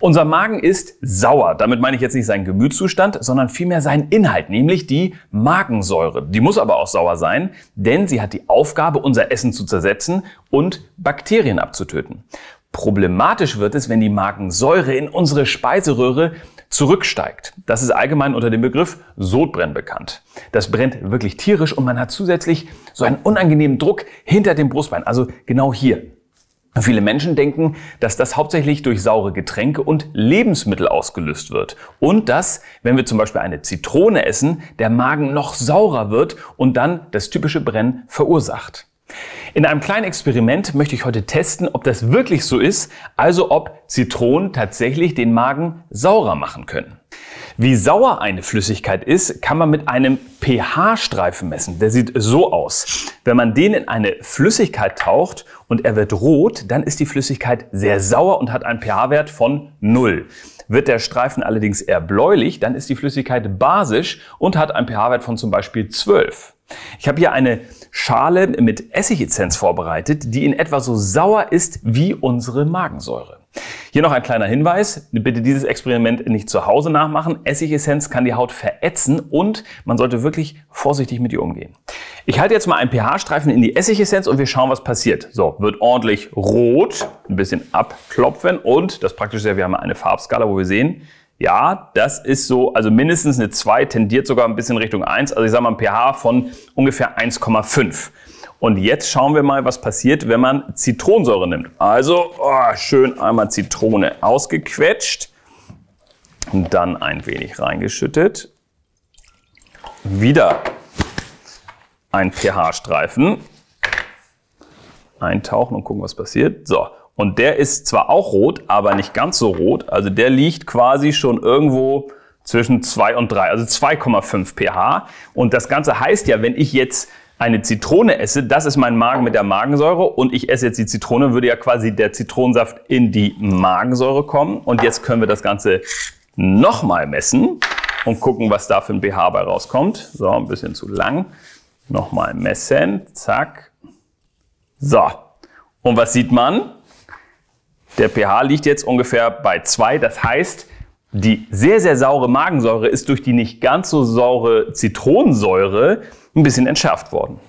Unser Magen ist sauer. Damit meine ich jetzt nicht seinen Gemütszustand, sondern vielmehr seinen Inhalt, nämlich die Magensäure. Die muss aber auch sauer sein, denn sie hat die Aufgabe, unser Essen zu zersetzen und Bakterien abzutöten. Problematisch wird es, wenn die Magensäure in unsere Speiseröhre zurücksteigt. Das ist allgemein unter dem Begriff Sodbrennen bekannt. Das brennt wirklich tierisch und man hat zusätzlich so einen unangenehmen Druck hinter dem Brustbein, also genau hier. Viele Menschen denken, dass das hauptsächlich durch saure Getränke und Lebensmittel ausgelöst wird. Und dass, wenn wir zum Beispiel eine Zitrone essen, der Magen noch saurer wird und dann das typische Brennen verursacht. In einem kleinen Experiment möchte ich heute testen, ob das wirklich so ist, also ob Zitronen tatsächlich den Magen saurer machen können. Wie sauer eine Flüssigkeit ist, kann man mit einem pH-Streifen messen. Der sieht so aus. Wenn man den in eine Flüssigkeit taucht und er wird rot, dann ist die Flüssigkeit sehr sauer und hat einen pH-Wert von 0. Wird der Streifen allerdings eher bläulich, dann ist die Flüssigkeit basisch und hat einen pH-Wert von zum Beispiel 12. Ich habe hier eine Schale mit Essigessenz vorbereitet, die in etwa so sauer ist wie unsere Magensäure. Hier noch ein kleiner Hinweis. Bitte dieses Experiment nicht zu Hause nachmachen. Essigessenz kann die Haut verätzen und man sollte wirklich vorsichtig mit ihr umgehen. Ich halte jetzt mal einen pH-Streifen in die Essigessenz und wir schauen, was passiert. So, wird ordentlich rot, ein bisschen abklopfen und das Praktische ist ja, wir haben eine Farbskala, wo wir sehen, ja, das ist so, also mindestens eine 2 tendiert sogar ein bisschen Richtung 1, also ich sage mal ein pH von ungefähr 1,5. Und jetzt schauen wir mal, was passiert, wenn man Zitronensäure nimmt. Also oh, schön einmal Zitrone ausgequetscht und dann ein wenig reingeschüttet. Wieder ein pH-Streifen eintauchen und gucken, was passiert. So, und der ist zwar auch rot, aber nicht ganz so rot. Also der liegt quasi schon irgendwo zwischen 2 und 3, also 2,5 pH. Und das Ganze heißt ja, wenn ich jetzt eine Zitrone esse, das ist mein Magen mit der Magensäure und ich esse jetzt die Zitrone, würde ja quasi der Zitronensaft in die Magensäure kommen. Und jetzt können wir das Ganze nochmal messen und gucken, was da für ein pH bei rauskommt. So, ein bisschen zu lang. Nochmal messen, zack. So, und was sieht man? Der pH liegt jetzt ungefähr bei 2. Das heißt, die sehr, sehr saure Magensäure ist durch die nicht ganz so saure Zitronensäure ein bisschen entschärft worden.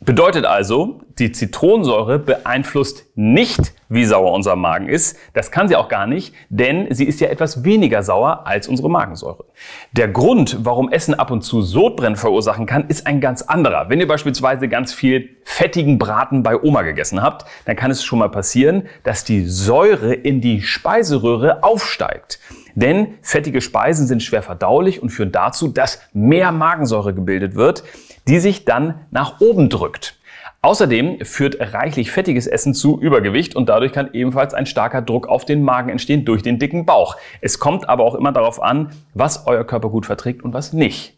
Bedeutet also, die Zitronensäure beeinflusst nicht wie sauer unser Magen ist. Das kann sie auch gar nicht, denn sie ist ja etwas weniger sauer als unsere Magensäure. Der Grund, warum Essen ab und zu Sodbrennen verursachen kann, ist ein ganz anderer. Wenn ihr beispielsweise ganz viel fettigen Braten bei Oma gegessen habt, dann kann es schon mal passieren, dass die Säure in die Speiseröhre aufsteigt. Denn fettige Speisen sind schwer verdaulich und führen dazu, dass mehr Magensäure gebildet wird, die sich dann nach oben drückt. Außerdem führt reichlich fettiges Essen zu Übergewicht und dadurch kann ebenfalls ein starker Druck auf den Magen entstehen durch den dicken Bauch. Es kommt aber auch immer darauf an, was euer Körper gut verträgt und was nicht.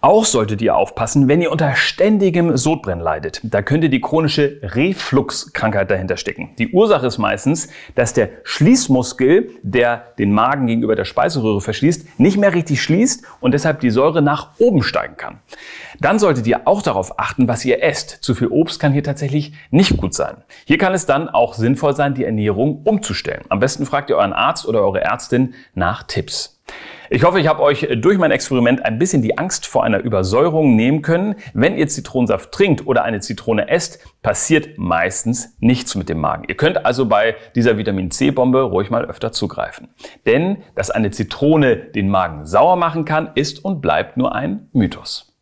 Auch solltet ihr aufpassen, wenn ihr unter ständigem Sodbrennen leidet. Da könnte die chronische Refluxkrankheit dahinter stecken. Die Ursache ist meistens, dass der Schließmuskel, der den Magen gegenüber der Speiseröhre verschließt, nicht mehr richtig schließt und deshalb die Säure nach oben steigen kann. Dann solltet ihr auch darauf achten, was ihr esst. Zu viel Obst kann hier tatsächlich nicht gut sein. Hier kann es dann auch sinnvoll sein, die Ernährung umzustellen. Am besten fragt ihr euren Arzt oder eure Ärztin nach Tipps. Ich hoffe, ich habe euch durch mein Experiment ein bisschen die Angst vor einer Übersäuerung nehmen können. Wenn ihr Zitronensaft trinkt oder eine Zitrone esst, passiert meistens nichts mit dem Magen. Ihr könnt also bei dieser Vitamin C-Bombe ruhig mal öfter zugreifen. Denn dass eine Zitrone den Magen sauer machen kann, ist und bleibt nur ein Mythos.